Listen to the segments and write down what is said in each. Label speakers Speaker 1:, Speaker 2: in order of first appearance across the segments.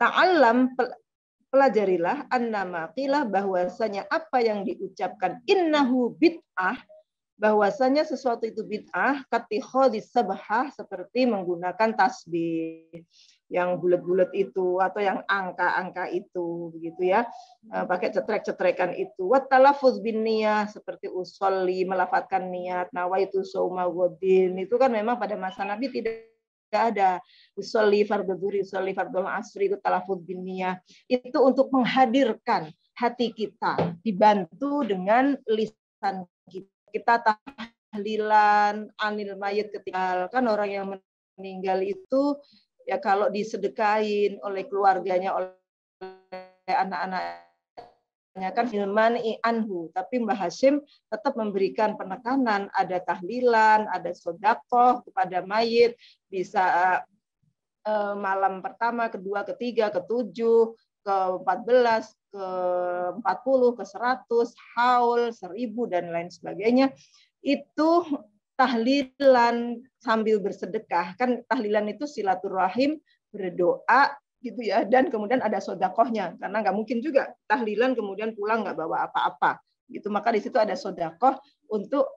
Speaker 1: Ta'allam pelajarilah annama qila bahwasanya apa yang diucapkan innahu bid'ah bahwasanya sesuatu itu bid'ah katihadis sabah seperti menggunakan tasbih yang bulat-bulat itu atau yang angka-angka itu begitu ya eh, pakai cetrek-cetrekan itu watalafuz bin niyah seperti usolli melafatkan niat nawaitu sauma wadin itu kan memang pada masa Nabi tidak ada usolli fardhu dzuri usolli fardhu asri itu talafuz binniyah itu untuk menghadirkan hati kita dibantu dengan lisan kita kita tahlilan anil mayit ketika kan orang yang meninggal itu ya kalau disedekain oleh keluarganya oleh anak-anak ditanyakan I. anhu, tapi Mbah Hashim tetap memberikan penekanan, ada tahlilan, ada sodakoh kepada mayit, bisa eh, eh malam pertama, kedua, ketiga, ketujuh, ke empat belas, ke empat puluh, ke seratus, haul, seribu, dan lain sebagainya. Itu tahlilan sambil bersedekah. Kan tahlilan itu silaturahim, berdoa, gitu ya dan kemudian ada sodakohnya karena nggak mungkin juga tahlilan kemudian pulang nggak bawa apa-apa gitu maka di situ ada sodakoh untuk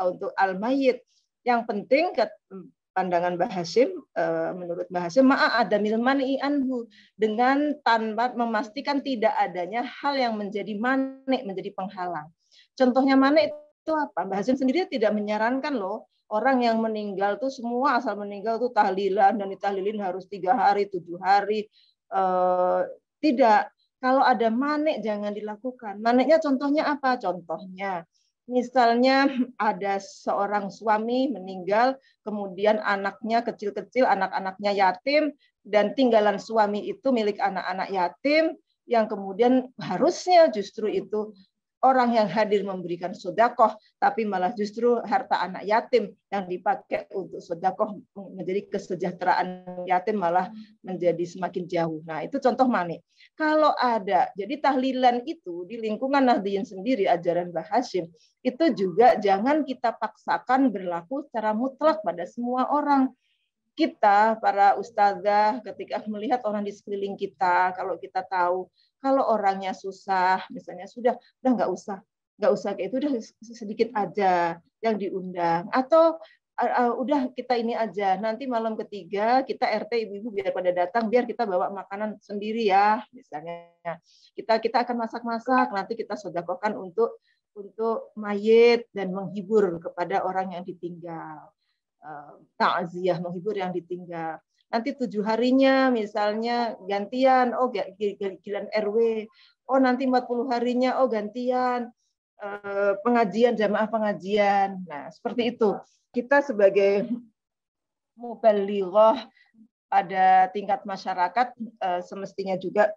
Speaker 1: untuk al mayit yang penting ke hmm, pandangan bahasim Hasim, eh, menurut bahasim Hasim, ma'a ada milman anhu dengan tanpa memastikan tidak adanya hal yang menjadi manik, menjadi penghalang. Contohnya manik itu apa? bahasim sendiri tidak menyarankan loh orang yang meninggal tuh semua asal meninggal tuh tahlilan dan ditahlilin harus tiga hari tujuh hari eh, tidak kalau ada manik jangan dilakukan maniknya contohnya apa contohnya misalnya ada seorang suami meninggal kemudian anaknya kecil-kecil anak-anaknya yatim dan tinggalan suami itu milik anak-anak yatim yang kemudian harusnya justru itu orang yang hadir memberikan sodakoh, tapi malah justru harta anak yatim yang dipakai untuk sodakoh menjadi kesejahteraan yatim malah menjadi semakin jauh. Nah, itu contoh manik. Kalau ada, jadi tahlilan itu di lingkungan Nahdiyin sendiri, ajaran Mbah Hashim, itu juga jangan kita paksakan berlaku secara mutlak pada semua orang kita para ustazah ketika melihat orang di sekeliling kita kalau kita tahu kalau orangnya susah misalnya sudah udah nggak usah nggak usah kayak itu udah sedikit aja yang diundang atau uh, udah kita ini aja nanti malam ketiga kita RT ibu-ibu biar pada datang biar kita bawa makanan sendiri ya misalnya kita kita akan masak-masak nanti kita sodakokan untuk untuk mayit dan menghibur kepada orang yang ditinggal Eh, takziah menghibur yang ditinggal. Nanti tujuh harinya misalnya gantian, oh giliran RW, oh nanti 40 harinya oh gantian eh, pengajian jamaah pengajian. Nah, seperti itu. Kita sebagai mubalighoh pada tingkat masyarakat eh, semestinya juga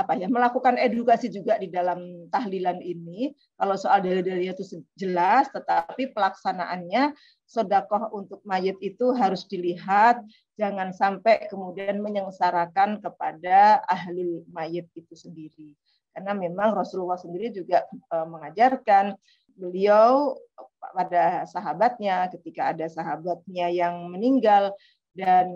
Speaker 1: apa ya melakukan edukasi juga di dalam tahlilan ini kalau soal dalil dalil itu jelas tetapi pelaksanaannya sodakoh untuk mayit itu harus dilihat jangan sampai kemudian menyengsarakan kepada ahli mayit itu sendiri karena memang Rasulullah sendiri juga e, mengajarkan beliau pada sahabatnya ketika ada sahabatnya yang meninggal dan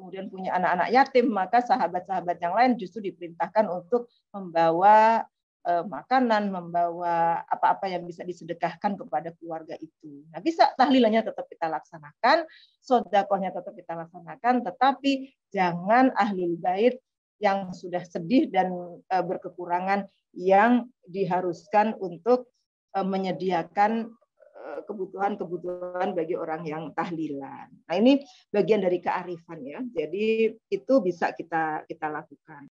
Speaker 1: kemudian punya anak-anak yatim, maka sahabat-sahabat yang lain justru diperintahkan untuk membawa eh, makanan, membawa apa-apa yang bisa disedekahkan kepada keluarga itu. Nah, bisa tahlilannya tetap kita laksanakan, sodakohnya tetap kita laksanakan, tetapi jangan ahlul bait yang sudah sedih dan eh, berkekurangan yang diharuskan untuk eh, menyediakan kebutuhan-kebutuhan bagi orang yang tahlilan. Nah, ini bagian dari kearifan ya. Jadi itu bisa kita kita lakukan.